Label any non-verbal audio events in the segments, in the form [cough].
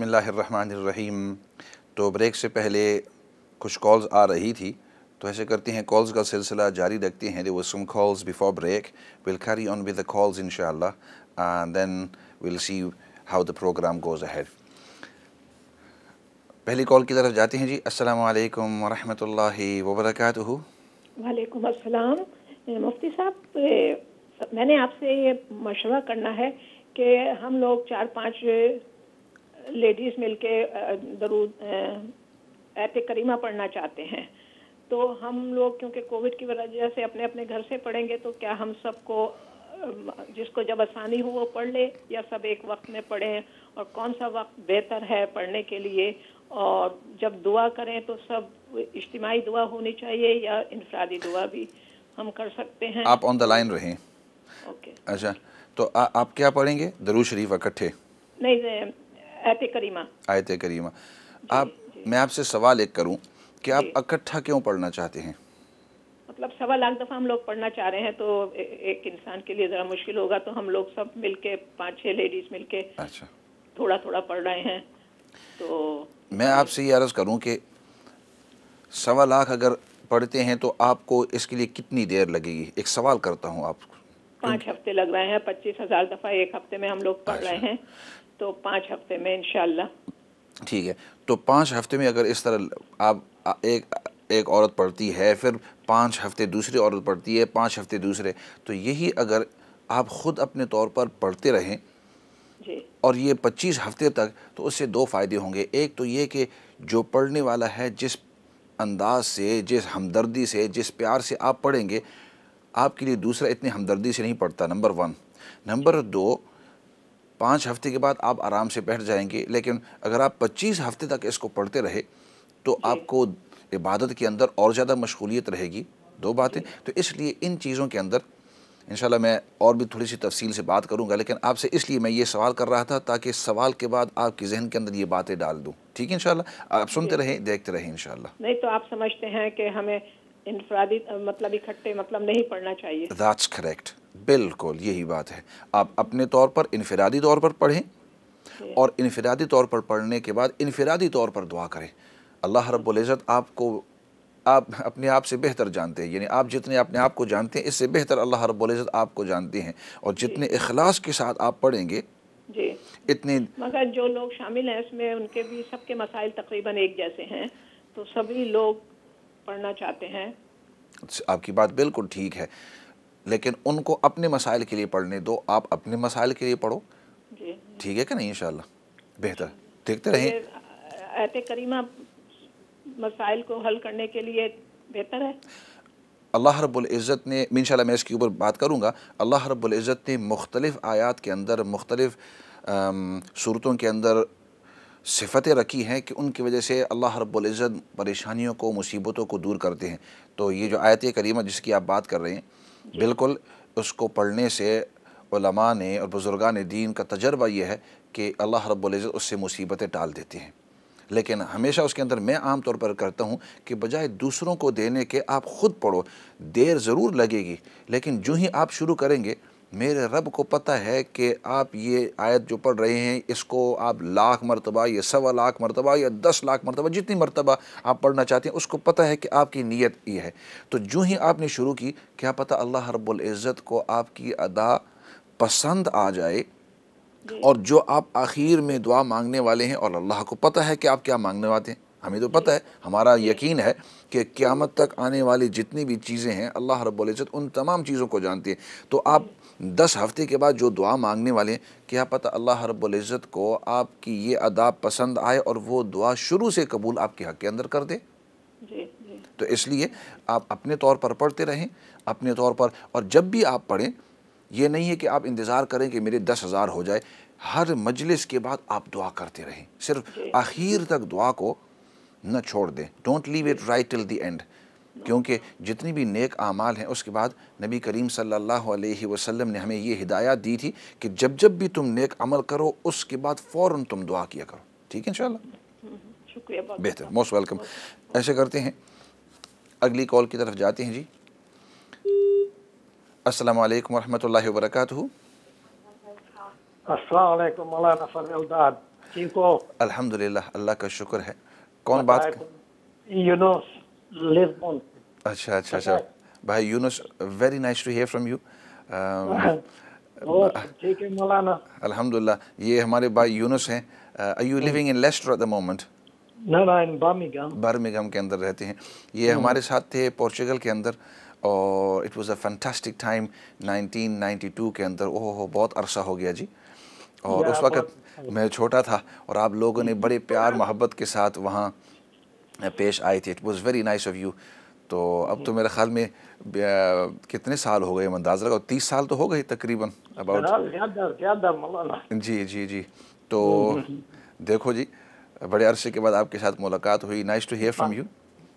बसमीम तो ब्रेक से पहले कुछ कॉल्स आ रही थी तो ऐसे करते हैं कॉल्स का सिलसिला जारी रखते हैं वो some calls before break will carry on with the calls in then will see how the program goes ahead पहली कॉल की तरफ जाते हैं जी अस्सलाम वालेकुम वरहमतुल्लाहि वबरकातुहु वालेकुम अस्सलाम मुफ्ती साहब मैंने आपसे ये मशवरा करना है कि हम लोग चार पांच लेडीज़ मिल के दरूद ऐप करीमा पढ़ना चाहते हैं तो हम लोग क्योंकि कोविड की वजह से अपने अपने घर से पढ़ेंगे तो क्या हम सबको जिसको जब आसानी हो वो पढ़ ले या सब एक वक्त में पढ़ें और कौन सा वक्त बेहतर है पढ़ने के लिए और जब दुआ करें तो सब इज्तिमाही दुआ होनी चाहिए या इंफरादी दुआ भी हम कर सकते हैं आप ऑन द लाइन रहे ओके अच्छा तो आ, आप क्या पढ़ेंगे दरू शरीफ इकट्ठे नहीं, नहीं आयत करीमा करीमा आप जी, मैं आपसे सवाल एक करूं कि आप इकट्ठा क्यों पढ़ना चाहते हैं मतलब सवा लाख दफा हम लोग पढ़ना चाह रहे हैं तो ए, एक इंसान के लिए जरा मुश्किल होगा तो हम लोग सब मिलके पांच छह लेडीज मिलके अच्छा थोड़ा थोड़ा पढ़ रहे हैं तो मैं आपसे ये अर्ज करूं कि सवा लाख अगर पढ़ते हैं तो आपको इसके लिए कितनी देर लगेगी एक सवाल करता हूँ आपको पाँच हफ्ते लग रहे हैं पच्चीस हजार दफा एक हफ्ते में हम लोग पढ़ रहे अच्छा। हैं तो पाँच हफ्ते में इन ठीक है तो पाँच हफ्ते में अगर इस तरह आप एक एक औरत पढ़ती है फिर पाँच हफ्ते दूसरी औरत पढ़ती है पाँच हफ्ते दूसरे तो यही अगर आप ख़ुद अपने तौर पर पढ़ते रहें और ये पच्चीस हफ्ते तक तो उससे दो फ़ायदे होंगे एक तो ये कि जो पढ़ने वाला है जिस अंदाज से जिस हमदर्दी से जिस प्यार से आप पढ़ेंगे आपके लिए दूसरा इतनी हमदर्दी से नहीं पढ़ता नंबर वन नंबर दो पाँच हफ्ते के बाद आप आराम से बैठ जाएंगे लेकिन अगर आप पच्चीस हफ्ते तक इसको पढ़ते रहे तो आपको इबादत के अंदर और ज़्यादा मशगूलियत रहेगी दो बातें तो इसलिए इन चीज़ों के अंदर इंशाल्लाह मैं और भी थोड़ी सी तफसील से बात करूंगा लेकिन आपसे इसलिए मैं ये सवाल कर रहा था ताकि सवाल के बाद आपके जहन के अंदर ये बातें डाल दूँ ठीक है इन आप सुनते रहें देखते रहें इनशाला नहीं तो आप समझते हैं कि हमें इंफरादी मतलब इकट्ठे मतलब नहीं पढ़ना चाहिए दैट्स करेक्ट बिल्कुल यही बात है आप अपने तौर पर इनफरादी तौर पर पढ़ें और इनफरादी तौर पर पढ़ने के बाद इनफरादी तौर पर दुआ करें अल्लाह रब्ज़त आपको आप अपने आप से बेहतर जानते हैं यानी आप जितने अपने आप को जानते हैं इससे बेहतर अल्लाह रब्ज़त आपको जानते हैं और जितने अखलास के साथ आप पढ़ेंगे जी इतने मगर जो लोग शामिल हैं इसमें उनके भी सबके मसाइल तकरीबन एक जैसे हैं तो सभी लोग पढ़ना चाहते हैं आपकी बात बिल्कुल ठीक है लेकिन उनको अपने मसाइल के लिए पढ़ने दो आप अपने मसाइल के लिए पढ़ो ठीक है कि नहीं इंशाल्लाह बेहतर देखते रहें ऐत करीमा मसाइल को हल करने के लिए बेहतर है अल्लाह रब्ज़त ने इंशाल्लाह मैं इसके ऊपर बात करूँगा अल्लाह रब्ज़त ने मुख्तलिफ़ आयात के अंदर मुख्तलिफ़ सूरतों के अंदर सिफतें रखी हैं कि उनकी वजह से अल्लाह रब्ज़त परेशानियों को मुसीबतों को दूर करते हैं तो ये जो आयत करीमा जिसकी आप बात कर रहे हैं बिल्कुल उसको पढ़ने से उलमा ने और बुज़ुर्गान दीन का तजर्बा यह है कि अल्लाह रब्ज़त उससे मुसीबतें टाल देते हैं लेकिन हमेशा उसके अंदर मैं आम तौर पर करता हूँ कि बजाय दूसरों को देने के आप ख़ुद पढ़ो देर ज़रूर लगेगी लेकिन जो ही आप शुरू करेंगे मेरे रब को पता है कि आप ये आयत जो पढ़ रहे हैं इसको आप लाख मरतबा या सवा लाख मरतबा या दस लाख मरतबा जितनी मरतबा आप पढ़ना चाहते हैं उसको पता है कि आपकी नीयत ये है तो जो ही आपने शुरू की क्या पता अल्लाह रब्ज़त को आपकी अदा पसंद आ जाए और जो आप आखिर में दुआ मांगने वाले हैं और अल्लाह को पता है कि आप क्या मांगने वाले हैं हमें तो पता है हमारा यकीन है कि क़्यामत तक आने वाली जितनी भी चीज़ें हैं अल्लाह रब्ज़त उन तमाम चीज़ों को जानती है तो आप दस हफ्ते के बाद जो दुआ मांगने वाले हैं क्या पता अल्लाह रबुल्ज़त को आपकी ये अदा पसंद आए और वो दुआ शुरू से कबूल आपके हक़ के अंदर कर दे तो इसलिए आप अपने तौर पर पढ़ते रहें अपने तौर पर और जब भी आप पढ़ें ये नहीं है कि आप इंतज़ार करें कि मेरे दस हज़ार हो जाए हर मजलिस के बाद आप दुआ करते रहें सिर्फ आखिर तक दुआ को न छोड़ दें don't leave it right till the end क्योंकि जितनी भी नेक आमाल हैं उसके बाद नबी करीम सल्लल्लाहु अलैहि वसल्लम ने हमें ये हिदायत दी थी कि जब जब भी तुम नेक अमल करो उसके बाद फ़ौर तुम दुआ किया करो ठीक है इन शुक्रिया बेहतर मोस्ट वेलकम ऐसे करते हैं अगली कॉल की तरफ जाते हैं जी अस्सलाम वालेकुम रहमतुल्लाहि व बरकातुहू अस्सलाम वालेकुम मौलाना फजलदाद ठीक अल्हम्दुलिल्लाह अल्लाह का शुक्र है कौन बात यूनुस live on. अच्छा, अच्छा, अच्छा। भाई acha. Very nice to nice to hear um, [laughs] ठीक है मौलाना अल्हम्दुलिल्लाह ये हमारे भाई यूनुस हैं are you living in Leicester at the moment Birmingham के अंदर रहते हैं ये hmm. हमारे साथ थे पोर्चुगल के अंदर और it was a fantastic time 1992 के अंदर ओह हो बहुत अरसा हो गया जी और उस वक्त मैं छोटा था और आप लोगों ने बड़े प्यार hmm. मोहब्बत के साथ वहाँ पेश आए थे it was very nice of you तो अब तो मेरे ख्याल में कितने साल हो गए अंदाज़ लगा तीस साल तो हो गए तकरीबन अबाउट जी जी जी तो देखो जी बड़े अरसे के बाद आपके साथ मुलाकात हुई nice to hear from you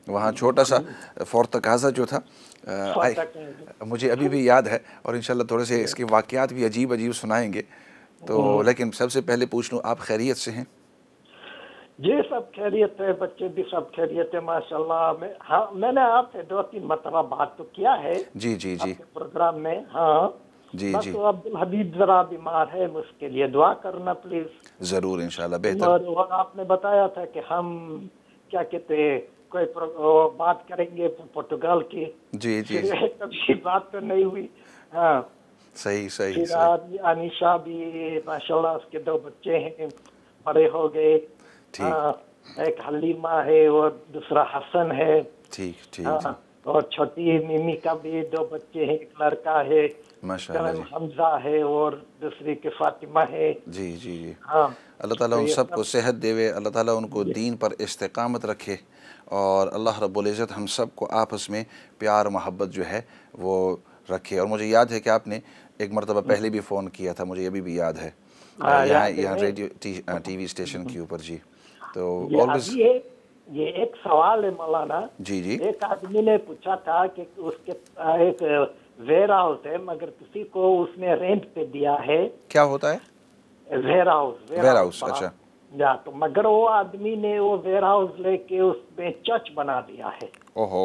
वहाँ छोटा सा फोर्ट तकाजा जो था आई मुझे अभी भी याद है और इन थोड़े से इसके वाक़ भी अजीब अजीब सुनाएंगे तो हम्म। लेकिन सबसे पहले पूछ लूँ आप खैरियत से हैं ये सब खैरियत है बच्चे भी सब खैरियत है माशाल्लाह मैं हाँ मैंने आपसे दो तीन मरतबा बात तो किया है जी जी जी प्रोग्राम में हाँ जी जी तो अब्दुल हबीब जरा बीमार है उसके लिए दुआ करना प्लीज जरूर इंशाल्लाह बेहतर और आपने बताया था कि हम क्या कहते हैं कोई बात करेंगे पुर्तगाल की जी जी [laughs] कभी बात तो नहीं हुई हाँ सही सही, सही। अनिशा भी माशाल्लाह उसके दो बच्चे हैं बड़े हो गए ठीक हाँ, एक हलीमा है और दूसरा हसन है ठीक ठीक हाँ, और छोटी मिमी का भी दो बच्चे हैं एक लड़का है हमजा है और दूसरी के फातिमा है जी जी जी हाँ अल्लाह ताला तो उन सबको सेहत देवे अल्लाह ताला उनको दीन पर इस्तेकामत रखे और अल्लाह रब्ज़त हम सब को आपस में प्यार मोहब्बत जो है वो रखे और मुझे याद है कि आपने एक मरतबा हम्म। पहले भी फ़ोन किया था मुझे अभी भी याद है हाँ, यहाँ यहाँ रेडियो टी, टीवी स्टेशन के ऊपर जी तो ये always... अभी है ये एक सवाल है मौलाना जी जी एक आदमी ने पूछा था कि उसके एक वेयर हाउस है मगर किसी को उसने रेंट पे दिया है क्या होता है वेयर हाउस वेयर हाउस अच्छा या तो मगर वो आदमी ने वो वेयर हाउस लेके उसमें चर्च बना दिया है ओहो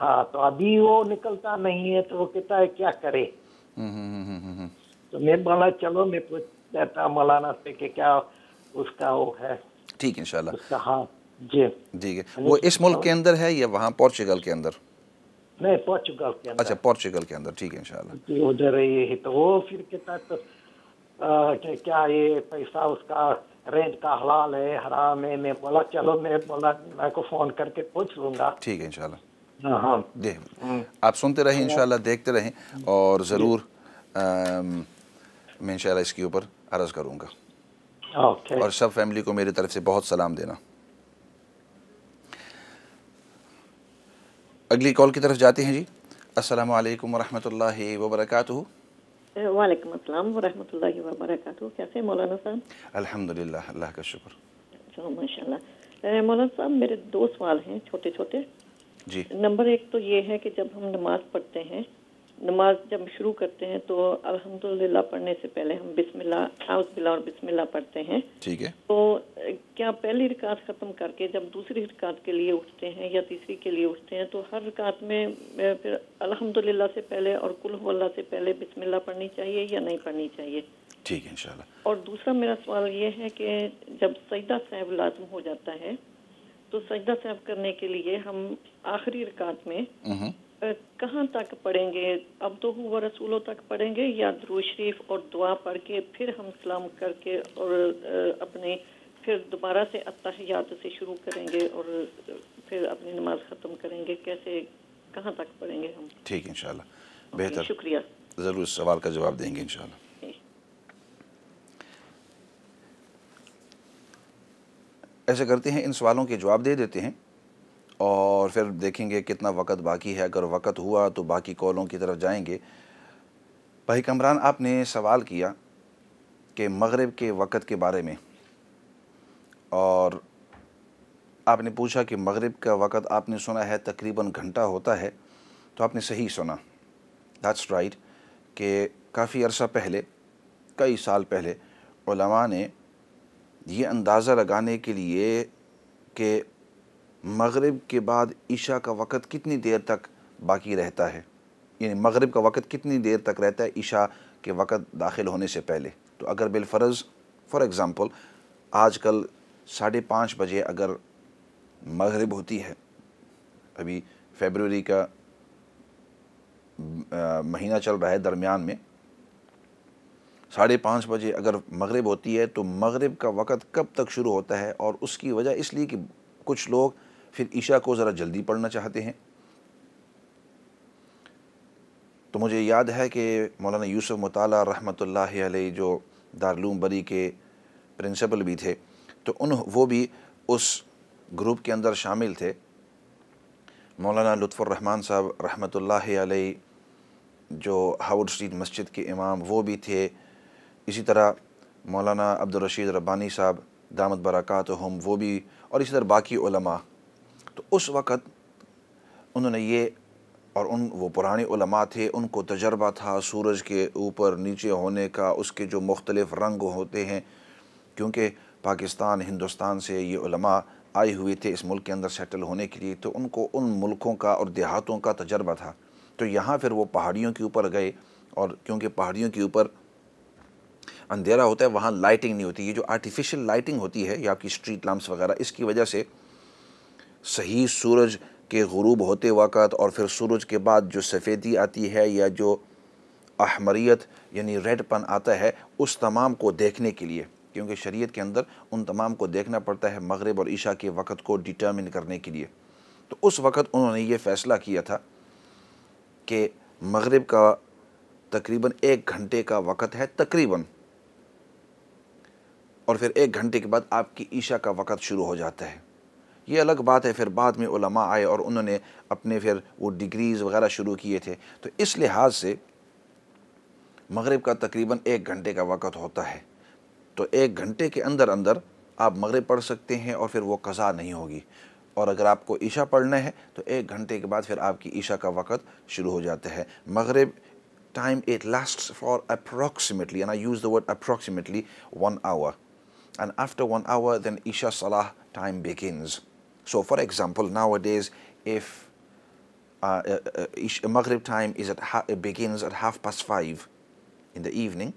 हाँ तो अभी वो निकलता नहीं है तो वो कहता है क्या करे हम्म, हम्म, हम्म, तो मैं बोला चलो मैं पूछ देता मौलाना से कि क्या उसका वो है ठीक है इनशाला जी ठीक है वो इस मुल्क के अंदर है या वहाँ पोर्चुगल के अंदर नहीं पोर्चुगल के अंदर अच्छा पोर्चुगल के अंदर ठीक है इंशाल्लाह उधर ये तो वो फिर तो क्या ये पैसा उसका रेंट का हलाल है हराम है मैं बोला चलो मैं बोला मैं को फोन करके पूछ लूंगा ठीक है इंशाल्लाह हाँ, हाँ। जी हम्म। आप सुनते रहें इंशाल्लाह देखते रहें और ज़रूर मैं इंशाल्लाह इसके ऊपर अर्ज़ करूंगा okay. और सब फैमिली को मेरी तरफ से बहुत सलाम देना अगली कॉल की तरफ जाते हैं जी अस्सलाम वालेकुम वरहमतुल्लाहि वबरकातुहू वालेकुम अस्सलाम वरहमतुल्लाहि वबरकातुहू कैसे मौलाना साहब अल्हम्दुलिल्लाह अल्लाह का शुक्र अच्छा, माशाल्लाह मौलाना साहब मेरे दो सवाल हैं छोटे छोटे जी नंबर एक तो ये है कि जब हम नमाज पढ़ते हैं नमाज जब शुरू करते हैं तो अलहमदुल्ला पढ़ने से पहले हम बिस्मिल्लाह और बिस्मिल्ला पढ़ते हैं ठीक है तो क्या पहली रिकात ख़त्म करके जब दूसरी रिकात के लिए उठते हैं या तीसरी के लिए उठते हैं तो हर रिकात में फिर अलहमदुल्ला से पहले और कुल वल्ला से पहले बिस्मिल्ला पढ़नी चाहिए या नहीं पढ़नी चाहिए ठीक है इंशाल्लाह और दूसरा मेरा सवाल ये है कि जब सजदा साहब लाजम हो जाता है तो सजदा साहब करने के लिए हम आखिरी रिकात में हम्म। कहाँ तक पढ़ेंगे अब तो हुआ रसूलों तक पढ़ेंगे या द्रू शरीफ और दुआ पढ़ के फिर हम सलाम करके और अपने फिर दोबारा से अतहयात से शुरू करेंगे और फिर अपनी नमाज ख़त्म करेंगे कैसे कहाँ तक पढ़ेंगे हम ठीक है इन बेहतर शुक्रिया ज़रूर सवाल का जवाब देंगे इन ऐसे करते हैं इन सवालों के जवाब दे देते हैं और फिर देखेंगे कितना वक्त बाकी है अगर वक्त हुआ तो बाकी कॉलों की तरफ जाएंगे भाई कमरान आपने सवाल किया कि मगरब के वक़्त के बारे में और आपने पूछा कि मगरब का वक़्त आपने सुना है तकरीबन घंटा होता है तो आपने सही सुना दैट्स राइट right, कि काफ़ी अरसा पहले कई साल पहले ने ये अंदाज़ा लगाने के लिए कि मगरिब के बाद ईशा का वक़्त कितनी देर तक बाकी रहता है यानी मगरिब का वक़्त कितनी देर तक रहता है ईशा के वक़्त दाखिल होने से पहले तो अगर बिलफ़र्ज़ फ़ॉर एग्ज़ाम्पल आज कल साढ़े पाँच बजे अगर मगरब होती है अभी फेबररी का आ, महीना चल रहा है दरमियान में साढ़े पाँच बजे अगर मगरब होती है तो मगरब का वक़्त कब तक शुरू होता है और उसकी वजह इसलिए कि कुछ लोग फिर ईशा को ज़रा जल्दी पढ़ना चाहते हैं तो मुझे याद है कि मौलाना यूसुफ मताल रहमत लाई जो दारूम बरी के प्रिंसिपल भी थे तो उन वो भी उस ग्रुप के अंदर शामिल थे मौलाना लुफ़ुररहमान साहब रहमत लाई जो हाउड स्ट्रीट मस्जिद के इमाम वो भी थे इसी तरह मौलाना अब्दुलरशीद रब्बानी साहब दामद बरक़ात हम वो भी और इसी तरह बाकी तो उस वक़्त उन्होंने ये और उन वो पुराने उलमा थे उनको तजर्बा था सूरज के ऊपर नीचे होने का उसके जो मुख्तलिफ़ रंग होते हैं क्योंकि पाकिस्तान हिंदुस्तान से ये उलमा आए हुए थे इस मुल्क के अंदर सेटल होने के लिए तो उनको उन मुल्कों का और देहातों का तजर्बा था तो यहाँ फिर वो पहाड़ियों के ऊपर गए और क्योंकि पहाड़ियों के ऊपर अंधेरा होता है वहाँ लाइटिंग नहीं होती ये जो आर्टिफिशियल लाइटिंग होती है या आपकी स्ट्रीट लैम्प्स वगैरह इसकी वजह से सही सूरज के गुरूब होते वक़्त और फिर सूरज के बाद जो सफ़ेदी आती है या जो अहमरीत यानी रेडपन आता है उस तमाम को देखने के लिए क्योंकि शरीयत के अंदर उन तमाम को देखना पड़ता है मगरब और ईशा के वक़्त को डिटर्मिन करने के लिए तो उस वक़्त उन्होंने ये फ़ैसला किया था कि मगरब का तकरीबन एक घंटे का वक़्त है तकरीबन और फिर एक घंटे के बाद आपकी ईशा का वक़्त शुरू हो जाता है ये अलग बात है फिर बाद में उलमा आए और उन्होंने अपने फिर वो डिग्रीज़ वगैरह शुरू किए थे तो इस लिहाज से मगरिब का तकरीबन एक घंटे का वक़्त होता है तो एक घंटे के अंदर अंदर आप मगरिब पढ़ सकते हैं और फिर वो कज़ा नहीं होगी और अगर आपको ईशा पढ़ना है तो एक घंटे के बाद फिर आपकी ईशा का वक़्त शुरू हो जाता है मगरब time it last for approximately and I use the word approximately one hour and after one hour then ईशा सलाह time begins So for example, nowadays, if uh, uh, uh Maghrib time is at begins at half past five in the evening,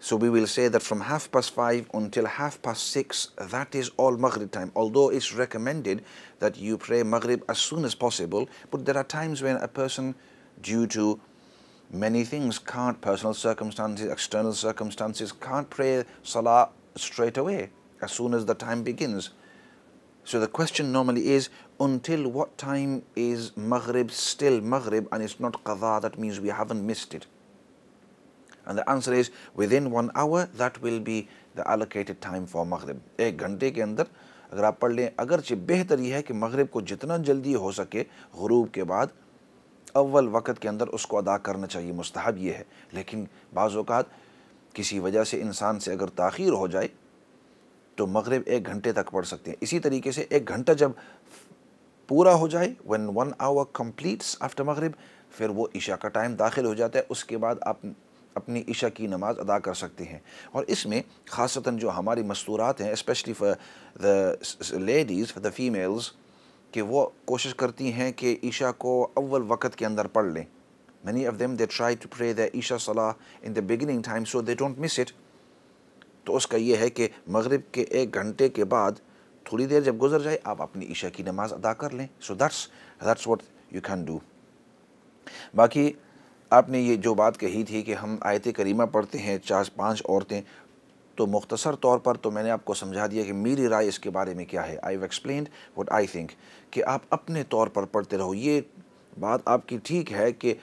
so we will say that from half past five until half past six, that is all Maghrib time. Although it's recommended that you pray Maghrib as soon as possible, but there are times when a person, due to many things, can't, personal circumstances, external circumstances, can't pray Salah straight away as soon as the time begins. So the question normally is, until what time is Maghrib still Maghrib and it's not Qadha, that means we haven't missed it. And the answer is, within one hour, that will be the allocated time for Maghrib. एक घंटे के अंदर अगर आप पढ़ लें अगरचे बेहतर यह है कि मगरब को जितना जल्दी हो सके गरूब के बाद अव्वल वक़्त के अंदर उसको अदा करना चाहिए मुस्तहब ये है लेकिन बाज़ात किसी वजह से इंसान से अगर ताखिर हो जाए तो मगरब एक घंटे तक पढ़ सकते हैं इसी तरीके से एक घंटा जब पूरा हो जाए one one hour completes after मगरब फिर वो ईशा का टाइम दाखिल हो जाता है उसके बाद आप अपनी ईशा की नमाज अदा कर सकते हैं और इसमें ख़ासतन जो हमारी मस्तूरात हैं specially for the ladies the females कि वो कोशिश करती हैं कि ईशा को अव्वल वक़्त के अंदर पढ़ लें many of them they try to pray the ईशा सलाह in the beginning time so they don't miss it तो उसका यह है कि मगरब के एक घंटे के बाद थोड़ी देर जब गुजर जाए आप अपनी ईशा की नमाज़ अदा कर लें so that's that's what you can do बाकी आपने ये जो बात कही थी कि हम आयत करीमा पढ़ते हैं चार पांच औरतें तो मुख्तसर तौर पर तो मैंने आपको समझा दिया कि मेरी राय इसके बारे में क्या है I explain what I think कि आप अपने तौर पर पढ़ते रहो ये बात आपकी ठीक है कि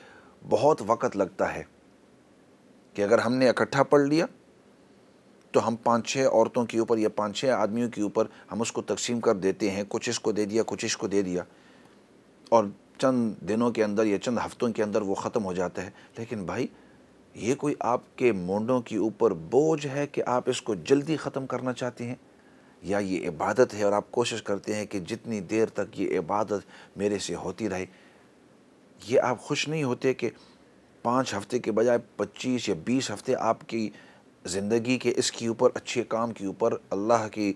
बहुत वक़्त लगता है कि अगर हमने इकट्ठा पढ़ लिया तो हम पाँच छः औरतों के ऊपर या पाँच छः आदमियों के ऊपर हम उसको तकसीम कर देते हैं कुछ इसको दे दिया कुछ इसको दे दिया और चंद दिनों के अंदर या चंद हफ्तों के अंदर वो ख़त्म हो जाता है लेकिन भाई ये कोई आपके मुंडों के ऊपर बोझ है कि आप इसको जल्दी ख़त्म करना चाहते हैं या ये इबादत है और आप कोशिश करते हैं कि जितनी देर तक ये इबादत मेरे से होती रहे ये आप खुश नहीं होते कि पाँच हफ्ते के बजाय पच्चीस या बीस हफ्ते आपकी ज़िंदगी के इसके ऊपर अच्छे काम के ऊपर अल्लाह की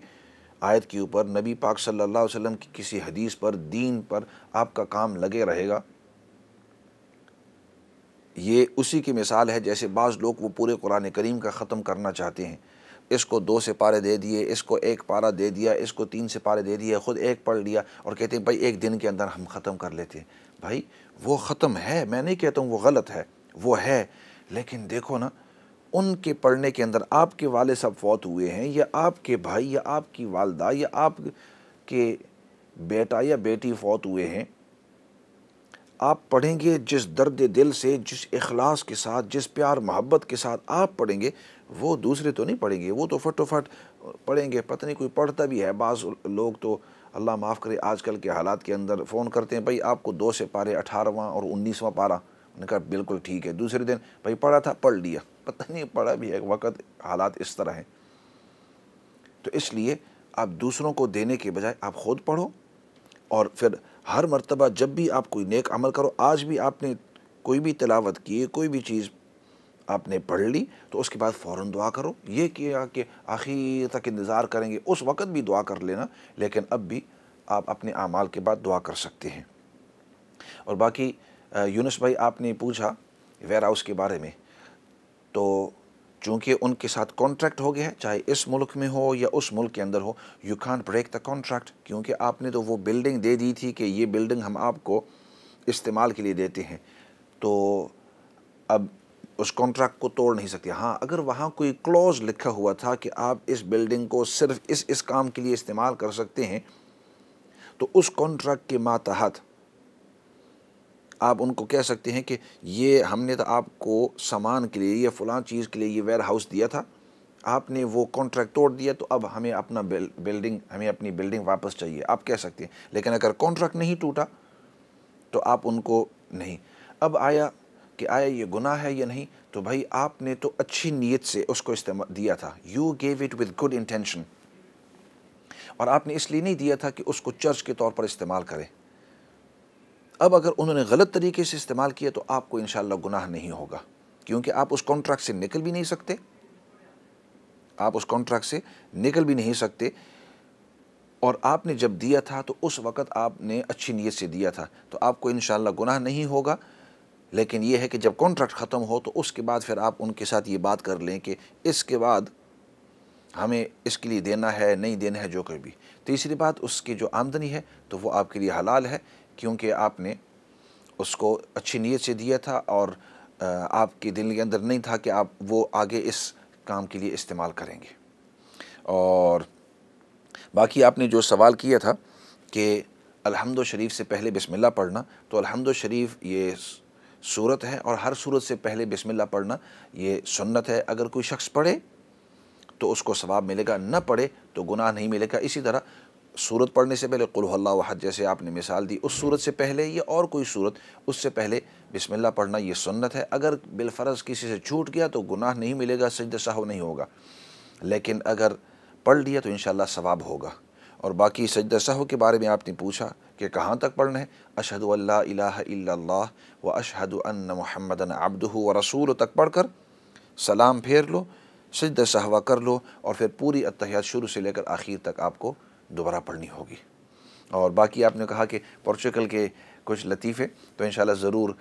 आयत के ऊपर नबी पाक सल्लल्लाहु अलैहि वसल्लम की किसी हदीस पर दीन पर आपका काम लगे रहेगा ये उसी की मिसाल है जैसे बाज़ लोग वो पूरे कुरान करीम का ख़त्म करना चाहते हैं इसको दो से पारे दे दिए इसको एक पारा दे दिया इसको तीन से पारे दे दिए ख़ुद एक पढ़ लिया और कहते हैं भाई एक दिन के अंदर हम ख़त्म कर लेते हैं भाई वो ख़त्म है मैं नहीं कहता हूँ वो गलत है वो है लेकिन देखो ना उनके पढ़ने के अंदर आपके वाले सब फौत हुए हैं या आपके भाई या आपकी वालदा या आपके बेटा या बेटी फौत हुए हैं आप पढ़ेंगे जिस दर्द दिल से जिस अखलास के साथ जिस प्यार मोहब्बत के साथ आप पढ़ेंगे वो दूसरे तो नहीं पढ़ेंगे वो तो फटोफट पढ़ेंगे पता नहीं कोई पढ़ता भी है बाज़ लोग तो अल्लाह माफ़ करे आजकल के हालात के अंदर फ़ोन करते हैं भाई आपको दो से पारे अठारहवा और उन्नीसवा पारा मैंने कहा बिल्कुल ठीक है दूसरे दिन भाई पढ़ा था पढ़ लिया पता नहीं पढ़ा भी है वक़्त हालात इस तरह हैं तो इसलिए आप दूसरों को देने के बजाय आप ख़ुद पढ़ो और फिर हर मरतबा जब भी आप कोई नेक अमल करो आज भी आपने कोई भी तलावत की कोई भी चीज़ आपने पढ़ ली तो उसके बाद फ़ौर दुआ करो ये किया कि आखिर तक इंतज़ार करेंगे उस वक़्त भी दुआ कर लेना लेकिन अब भी आप अपने अमाल के बाद दुआ कर सकते हैं और बाकी यूनुस भाई आपने पूछा वेयर हाउस के बारे में तो चूँकि उनके साथ कॉन्ट्रैक्ट हो गया है चाहे इस मुल्क में हो या उस मुल्क के अंदर हो you can break the contract क्योंकि आपने तो वो बिल्डिंग दे दी थी कि ये बिल्डिंग हम आपको इस्तेमाल के लिए देते हैं तो अब उस कॉन्ट्रैक्ट को तोड़ नहीं सकते हाँ अगर वहाँ कोई क्लॉज लिखा हुआ था कि आप इस बिल्डिंग को सिर्फ इस इस काम के लिए इस्तेमाल कर सकते हैं तो उस कॉन्ट्रैक्ट के मातहत आप उनको कह सकते हैं कि ये हमने तो आपको सामान के लिए या फ़लाँ चीज़ के लिए ये वेयर हाउस दिया था आपने वो कॉन्ट्रैक्ट तोड़ दिया तो अब हमें अपना बिल्डिंग हमें अपनी बिल्डिंग वापस चाहिए आप कह सकते हैं लेकिन अगर कॉन्ट्रैक्ट नहीं टूटा तो आप उनको नहीं अब आया कि आया ये गुनाह है या नहीं तो भाई आपने तो अच्छी नीयत से उसको इस्तेमाल दिया था you gave it with good intention और आपने इसलिए नहीं दिया था कि उसको चर्च के तौर पर इस्तेमाल करें अब अगर उन्होंने गलत तरीके से इस्तेमाल किया तो आपको इन गुनाह नहीं होगा क्योंकि आप उस कॉन्ट्रैक्ट से निकल भी नहीं सकते आप उस कॉन्ट्रैक्ट से निकल भी नहीं सकते और आपने जब दिया था तो उस वक़्त आपने अच्छी नीयत से दिया था तो आपको इन गुनाह नहीं होगा लेकिन यह है कि जब कॉन्ट्रैक्ट ख़त्म हो तो उसके बाद फिर आप उनके साथ ये बात कर लें कि इसके बाद हमें इसके लिए देना है नहीं देना है जो कर भी तीसरी बात उसकी जो आमदनी है तो वो आपके लिए हलाल है क्योंकि आपने उसको अच्छी नीयत से दिया था और आपके दिल के अंदर नहीं था कि आप वो आगे इस काम के लिए इस्तेमाल करेंगे और बाकी आपने जो सवाल किया था कि अलहमद शरीफ से पहले बिस्मिल्लाह पढ़ना तो अलहमद शरीफ ये सूरत है और हर सूरत से पहले बिस्मिल्लाह पढ़ना ये सुन्नत है अगर कोई शख्स पढ़े तो उसको सवाब मिलेगा न पढ़े तो गुनाह नहीं मिलेगा इसी तरह सूरत पढ़ने से पहले कुल्ला वहद जैसे आपने मिसाल दी उस सूरत से पहले या और कोई सूरत उससे पहले बिस्मिल्लाह पढ़ना ये सुन्नत है अगर बिलफरज़ किसी से छूट गया तो गुनाह नहीं मिलेगा सजद साहब नहीं होगा लेकिन अगर पढ़ लिया तो इन सवाब होगा और बाकी सजद साहब के बारे में आपने पूछा कि कहाँ तक पढ़ना है अशहद अल्लाह व अशहद महमद अब्दू व रसूल तक पढ़ कर सलाम फेर लो सजद सहवा कर लो और फिर पूरी अतहत शुरू से लेकर आखिर तक आपको दोबारा पढ़नी होगी और बाकी आपने कहा कि पोर्चुगल के कुछ लतीफ़े तो इन ज़रूर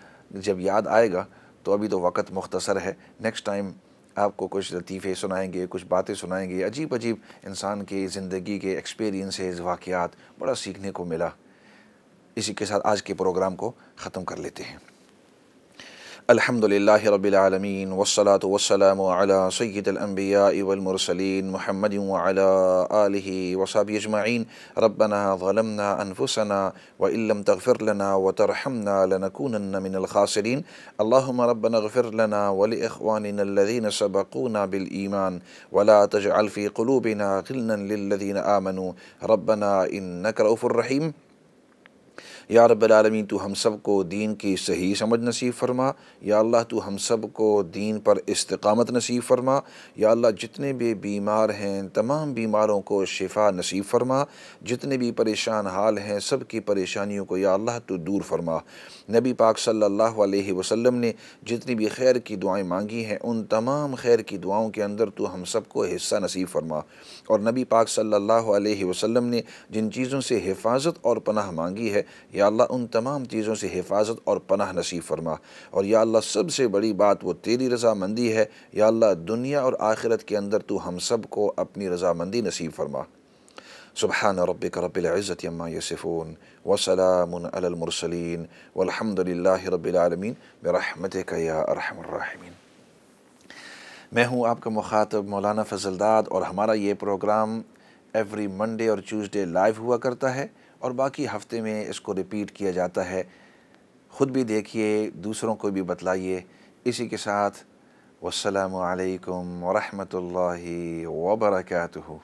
जब याद आएगा तो अभी तो वक़्त मुख्तसर है नेक्स्ट टाइम आपको कुछ लतीफ़े सुनाएंगे कुछ बातें सुनाएंगे अजीब अजीब इंसान के ज़िंदगी के एक्सपीरियंसेस वाक़ात बड़ा सीखने को मिला इसी के साथ आज के प्रोग्राम को ख़त्म कर लेते हैं الحمد لله رب العالمين والصلاة والسلام على سيد الأنبياء والمرسلين محمد وعلى آله وصحبه أجمعين ربنا ظلمنا أنفسنا وإن لم تغفر لنا وترحمنا لنكونن من الخاسرين اللهم ربنا اغفر لنا ولإخواننا الذين سبقونا بالإيمان ولا تجعل في قلوبنا غلنا للذين آمنوا ربنا إنك رؤوف رحيم या रबालमी तो हम सब को दीन की सही समझ नसीब फरमा या अल्लाह तो हम सब को दीन पर इस्तकामत नसीब फरमा या अल्लाह जितने भी बीमार हैं तमाम बीमारों को शिफा नसीब फरमा जितने भी परेशान हाल हैं सब की परेशानियों को या अल्लाह तो दूर फरमा नबी पाक सल्लल्लाहु अलैहि वसल्लम ने जितनी भी खैर की दुआएँ मांगी हैं उन तमाम खैर की दुआओं के अंदर तो हम सब को हिस्सा नसीब फरमा और नबी पाक सल्लल्लाहु अलैहि वसल्लम ने जिन चीज़ों से हिफाजत और पनाह मांगी है या अल्लाह उन तमाम चीज़ों से हिफाजत और पनाह नसीब फरमा और या अल्लाह सबसे बड़ी बात वो तेरी रजामंदी है या अल्लाह दुनिया और आखिरत के अंदर तो हम सब को अपनी रजामंदी नसीब फरमा सुबहान रबिक रबिलज़त अम्मा यसफ़ून वसलामसलिन वलहमदिल्ला रबालमीन बरहमत या मैं हूँ आपका मुखातब मौलाना फजलदाद और हमारा ये प्रोग्राम एवरी मंडे और ट्यूसडे लाइव हुआ करता है और बाकी हफ्ते में इसको रिपीट किया जाता है ख़ुद भी देखिए दूसरों को भी बतलाइए इसी के साथ वालकम वरहमल वबरकू